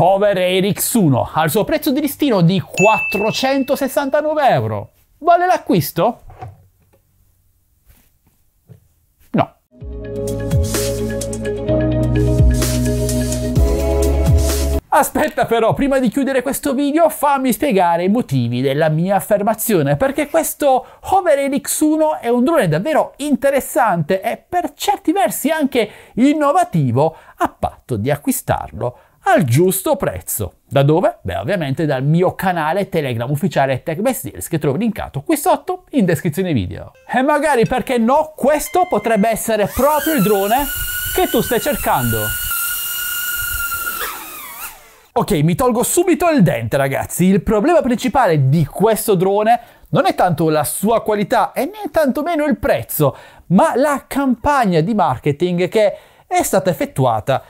Hover Airix 1 al suo prezzo di listino di 469 euro. Vale l'acquisto? No. Aspetta però, prima di chiudere questo video fammi spiegare i motivi della mia affermazione, perché questo Hover Helix 1 è un drone davvero interessante e per certi versi anche innovativo, a patto di acquistarlo al giusto prezzo. Da dove? Beh, ovviamente dal mio canale Telegram ufficiale TechBest Deals che trovo linkato qui sotto in descrizione video. E magari perché no, questo potrebbe essere proprio il drone che tu stai cercando. Ok, mi tolgo subito il dente ragazzi, il problema principale di questo drone non è tanto la sua qualità e né tantomeno il prezzo, ma la campagna di marketing che è stata effettuata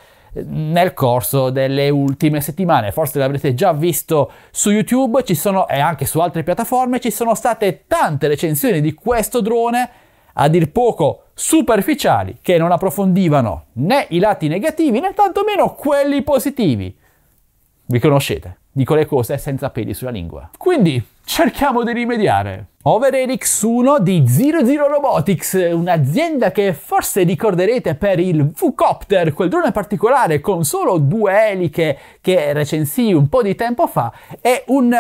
nel corso delle ultime settimane. Forse l'avrete già visto su YouTube sono, e anche su altre piattaforme. Ci sono state tante recensioni di questo drone, a dir poco superficiali, che non approfondivano né i lati negativi né tantomeno quelli positivi. Vi conoscete, dico le cose senza peli sulla lingua. Quindi, cerchiamo di rimediare. Over OverErix 1 di 00 Robotics, un'azienda che forse ricorderete per il v quel drone particolare con solo due eliche che recensì un po' di tempo fa, è un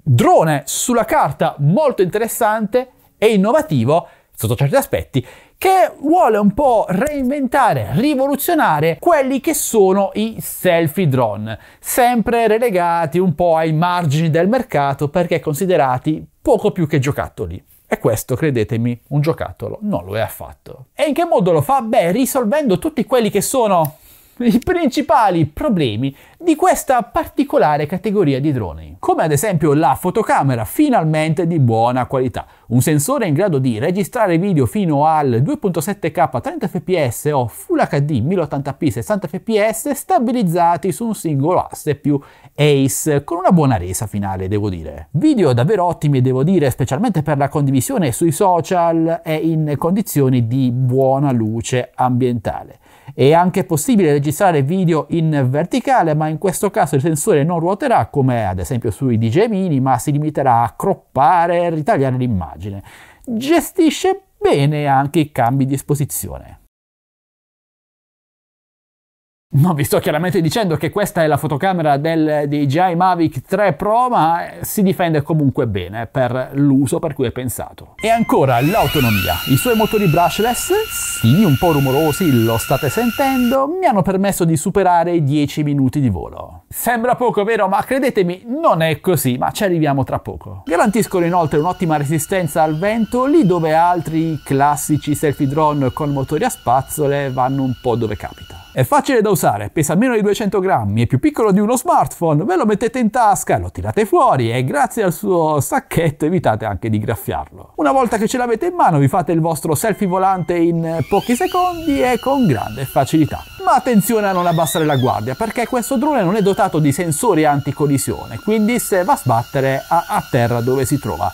drone sulla carta molto interessante e innovativo sotto certi aspetti, che vuole un po' reinventare, rivoluzionare quelli che sono i selfie drone, sempre relegati un po' ai margini del mercato perché considerati poco più che giocattoli. E questo, credetemi, un giocattolo non lo è affatto. E in che modo lo fa? Beh, risolvendo tutti quelli che sono i principali problemi di questa particolare categoria di droni, come ad esempio la fotocamera finalmente di buona qualità, un sensore in grado di registrare video fino al 2.7K 30 fps o Full HD 1080p 60 fps stabilizzati su un singolo asse più ACE con una buona resa finale, devo dire. Video davvero ottimi, devo dire, specialmente per la condivisione sui social e in condizioni di buona luce ambientale. È anche possibile registrare video in verticale, ma in questo caso il sensore non ruoterà come ad esempio sui DJ Mini, ma si limiterà a croppare e ritagliare l'immagine. Gestisce bene anche i cambi di esposizione. No, vi sto chiaramente dicendo che questa è la fotocamera del DJI Mavic 3 Pro, ma eh, si difende comunque bene per l'uso per cui è pensato. E ancora l'autonomia. I suoi motori brushless, sì, un po' rumorosi, lo state sentendo, mi hanno permesso di superare i 10 minuti di volo. Sembra poco, vero? Ma credetemi, non è così, ma ci arriviamo tra poco. Garantiscono inoltre un'ottima resistenza al vento, lì dove altri classici selfie drone con motori a spazzole vanno un po' dove capita. È facile da usare pensare, pesa meno di 200 grammi, è più piccolo di uno smartphone, ve lo mettete in tasca, lo tirate fuori e grazie al suo sacchetto evitate anche di graffiarlo. Una volta che ce l'avete in mano vi fate il vostro selfie volante in pochi secondi e con grande facilità. Ma attenzione a non abbassare la guardia perché questo drone non è dotato di sensori anticollisione, quindi se va a sbattere a, a terra dove si trova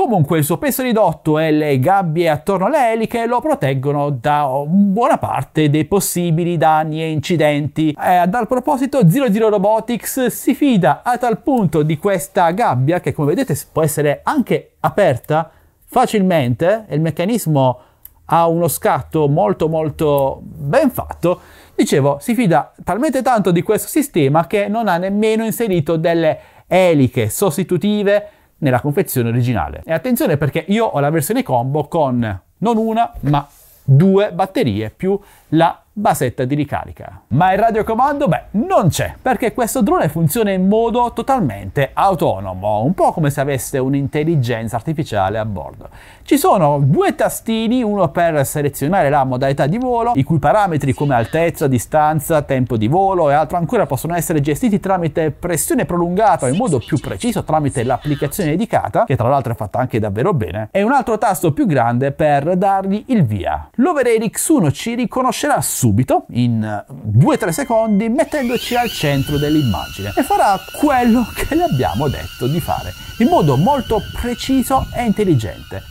Comunque il suo peso ridotto e le gabbie attorno alle eliche lo proteggono da buona parte dei possibili danni e incidenti. Eh, a tal proposito Zero 00 Robotics si fida a tal punto di questa gabbia che come vedete può essere anche aperta facilmente e il meccanismo ha uno scatto molto molto ben fatto, dicevo, si fida talmente tanto di questo sistema che non ha nemmeno inserito delle eliche sostitutive nella confezione originale. E attenzione perché io ho la versione combo con non una ma due batterie più la basetta di ricarica. Ma il radiocomando? Beh, non c'è, perché questo drone funziona in modo totalmente autonomo, un po' come se avesse un'intelligenza artificiale a bordo. Ci sono due tastini, uno per selezionare la modalità di volo, i cui parametri come altezza, distanza, tempo di volo e altro ancora possono essere gestiti tramite pressione prolungata in modo più preciso tramite l'applicazione dedicata, che tra l'altro è fatta anche davvero bene, e un altro tasto più grande per dargli il via. L'Overair X1 ci riconoscerà subito subito, in 2-3 eh, secondi, mettendoci al centro dell'immagine e farà quello che le abbiamo detto di fare, in modo molto preciso e intelligente.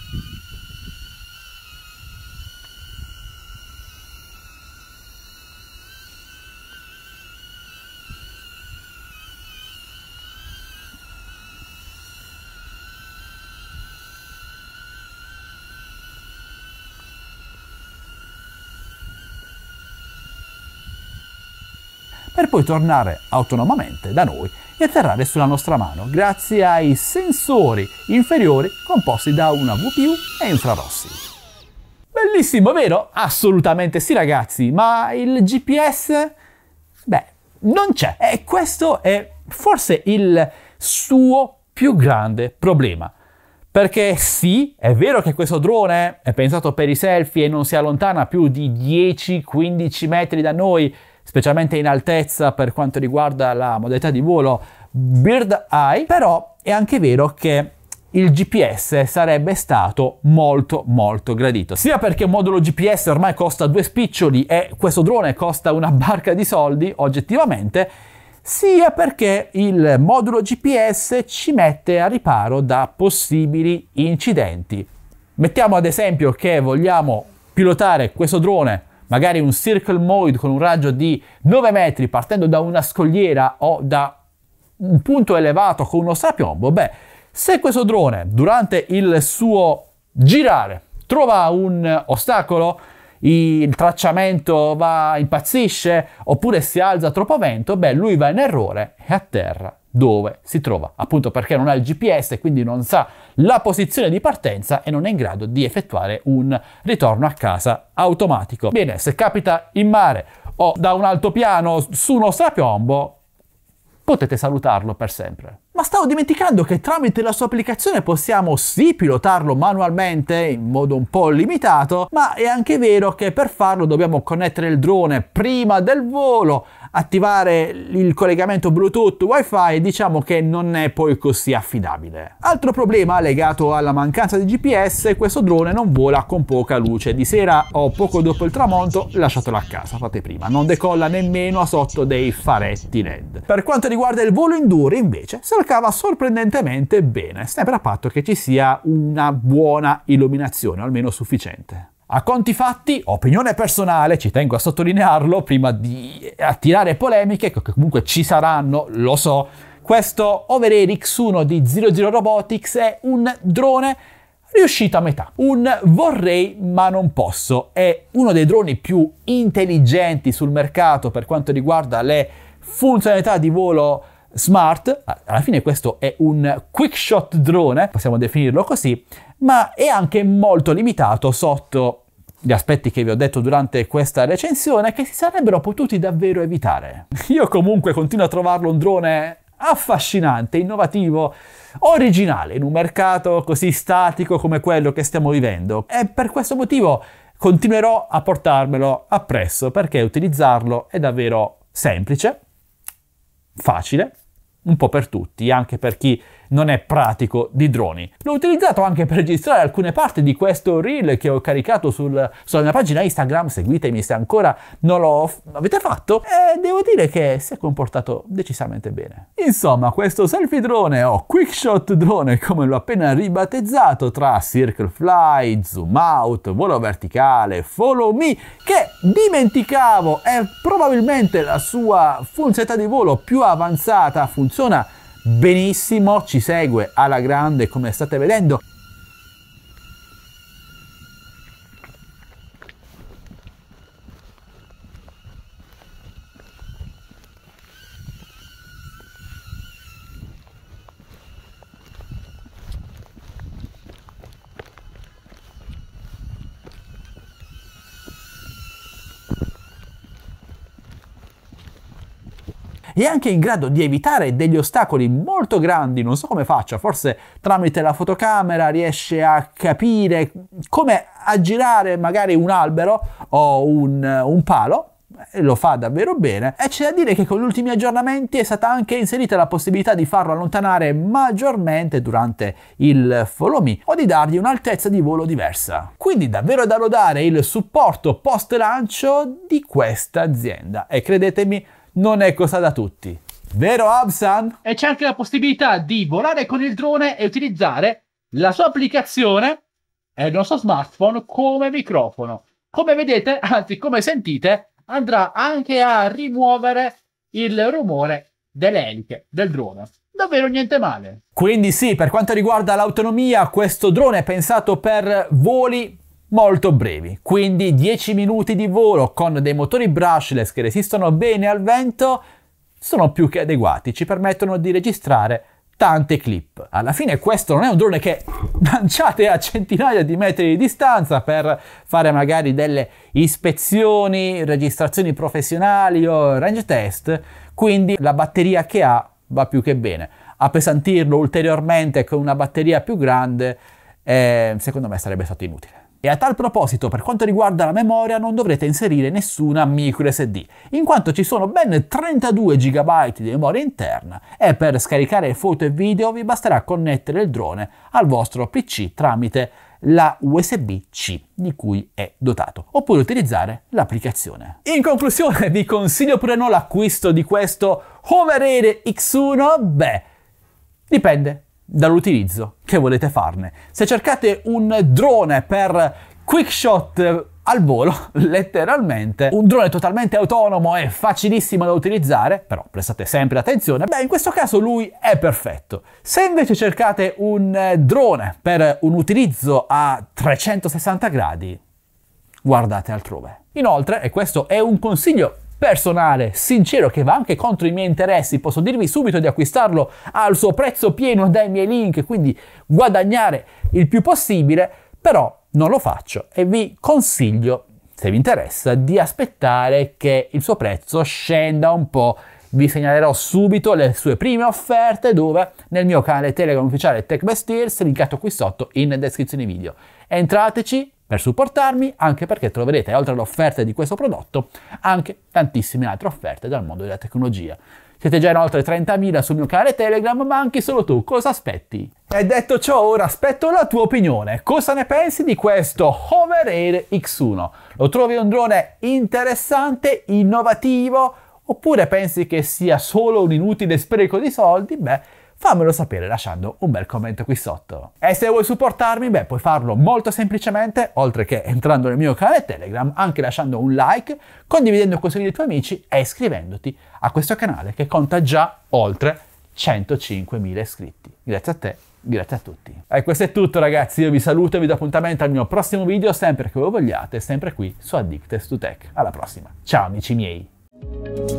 per poi tornare autonomamente da noi e atterrare sulla nostra mano grazie ai sensori inferiori composti da una VPU e infrarossi. Bellissimo, vero? Assolutamente sì ragazzi, ma il GPS? Beh, non c'è e questo è forse il suo più grande problema. Perché sì, è vero che questo drone è pensato per i selfie e non si allontana più di 10-15 metri da noi, specialmente in altezza per quanto riguarda la modalità di volo Bird Eye, però è anche vero che il GPS sarebbe stato molto molto gradito. Sia perché un modulo GPS ormai costa due spiccioli e questo drone costa una barca di soldi oggettivamente, sia perché il modulo GPS ci mette a riparo da possibili incidenti. Mettiamo ad esempio che vogliamo pilotare questo drone magari un circle moid con un raggio di 9 metri partendo da una scogliera o da un punto elevato con uno strapiombo, beh, se questo drone durante il suo girare trova un ostacolo, il tracciamento va, impazzisce oppure si alza troppo vento, beh, lui va in errore e atterra dove si trova, appunto perché non ha il GPS, quindi non sa la posizione di partenza e non è in grado di effettuare un ritorno a casa automatico. Bene, se capita in mare o da un altopiano su uno strapiombo, potete salutarlo per sempre ma stavo dimenticando che tramite la sua applicazione possiamo sì pilotarlo manualmente in modo un po' limitato, ma è anche vero che per farlo dobbiamo connettere il drone prima del volo, attivare il collegamento Bluetooth, WiFi e diciamo che non è poi così affidabile. Altro problema legato alla mancanza di GPS, questo drone non vola con poca luce. Di sera o poco dopo il tramonto lasciatelo a casa, fate prima, non decolla nemmeno sotto dei faretti LED. Per quanto riguarda il volo in enduro invece, se lo giocava sorprendentemente bene, sempre a patto che ci sia una buona illuminazione, almeno sufficiente. A conti fatti, opinione personale, ci tengo a sottolinearlo prima di attirare polemiche, che comunque ci saranno, lo so. Questo Overeer X1 di 00 Robotics è un drone riuscito a metà. Un vorrei ma non posso. È uno dei droni più intelligenti sul mercato per quanto riguarda le funzionalità di volo smart, alla fine questo è un quick shot drone, possiamo definirlo così, ma è anche molto limitato sotto gli aspetti che vi ho detto durante questa recensione che si sarebbero potuti davvero evitare. Io comunque continuo a trovarlo un drone affascinante, innovativo, originale in un mercato così statico come quello che stiamo vivendo e per questo motivo continuerò a portarmelo appresso perché utilizzarlo è davvero semplice, facile un po' per tutti, anche per chi non è pratico di droni. L'ho utilizzato anche per registrare alcune parti di questo reel che ho caricato sul, sulla mia pagina Instagram, seguitemi se ancora non lo avete fatto, e devo dire che si è comportato decisamente bene. Insomma, questo selfie drone o quickshot drone, come l'ho appena ribattezzato, tra circle fly, zoom out, volo verticale, follow me, che dimenticavo è probabilmente la sua funzionalità di volo più avanzata, funziona benissimo, ci segue alla grande come state vedendo è anche in grado di evitare degli ostacoli molto grandi, non so come faccia, forse tramite la fotocamera riesce a capire come aggirare magari un albero o un, un palo lo fa davvero bene e c'è da dire che con gli ultimi aggiornamenti è stata anche inserita la possibilità di farlo allontanare maggiormente durante il follow me o di dargli un'altezza di volo diversa. Quindi davvero da lodare il supporto post lancio di questa azienda e credetemi non è cosa da tutti. Vero Absan? E c'è anche la possibilità di volare con il drone e utilizzare la sua applicazione e il nostro smartphone come microfono. Come vedete, anzi come sentite, andrà anche a rimuovere il rumore delle eliche del drone. Davvero niente male. Quindi sì, per quanto riguarda l'autonomia, questo drone è pensato per voli molto brevi, quindi 10 minuti di volo con dei motori brushless che resistono bene al vento sono più che adeguati, ci permettono di registrare tante clip. Alla fine questo non è un drone che lanciate a centinaia di metri di distanza per fare magari delle ispezioni, registrazioni professionali o range test, quindi la batteria che ha va più che bene. Appesantirlo ulteriormente con una batteria più grande, eh, secondo me sarebbe stato inutile. E a tal proposito, per quanto riguarda la memoria, non dovrete inserire nessuna microSD, in quanto ci sono ben 32 GB di memoria interna e per scaricare foto e video vi basterà connettere il drone al vostro PC tramite la USB-C di cui è dotato, oppure utilizzare l'applicazione. In conclusione, vi consiglio pure no l'acquisto di questo Hover Air X1? Beh, dipende dall'utilizzo che volete farne. Se cercate un drone per quick shot al volo, letteralmente, un drone totalmente autonomo e facilissimo da utilizzare, però prestate sempre attenzione, beh in questo caso lui è perfetto. Se invece cercate un eh, drone per un utilizzo a 360 gradi, guardate altrove. Inoltre, e questo è un consiglio personale, sincero, che va anche contro i miei interessi. Posso dirvi subito di acquistarlo al suo prezzo pieno dai miei link, quindi guadagnare il più possibile, però non lo faccio e vi consiglio, se vi interessa, di aspettare che il suo prezzo scenda un po' vi segnalerò subito le sue prime offerte dove nel mio canale Telegram ufficiale TechBestEars, linkato qui sotto in descrizione video. Entrateci, per supportarmi, anche perché troverete, oltre alle offerte di questo prodotto, anche tantissime altre offerte dal mondo della tecnologia. Siete già in oltre 30.000 sul mio canale Telegram, ma anche solo tu, cosa aspetti? E detto ciò, ora aspetto la tua opinione. Cosa ne pensi di questo Hover Air X1? Lo trovi un drone interessante, innovativo, oppure pensi che sia solo un inutile spreco di soldi? Beh, fammelo sapere lasciando un bel commento qui sotto. E se vuoi supportarmi, beh, puoi farlo molto semplicemente, oltre che entrando nel mio canale Telegram, anche lasciando un like, condividendo questo video ai tuoi amici e iscrivendoti a questo canale che conta già oltre 105.000 iscritti. Grazie a te, grazie a tutti. E questo è tutto ragazzi, io vi saluto e vi do appuntamento al mio prossimo video sempre che voi vogliate, sempre qui su Addicted to Tech. Alla prossima, ciao amici miei!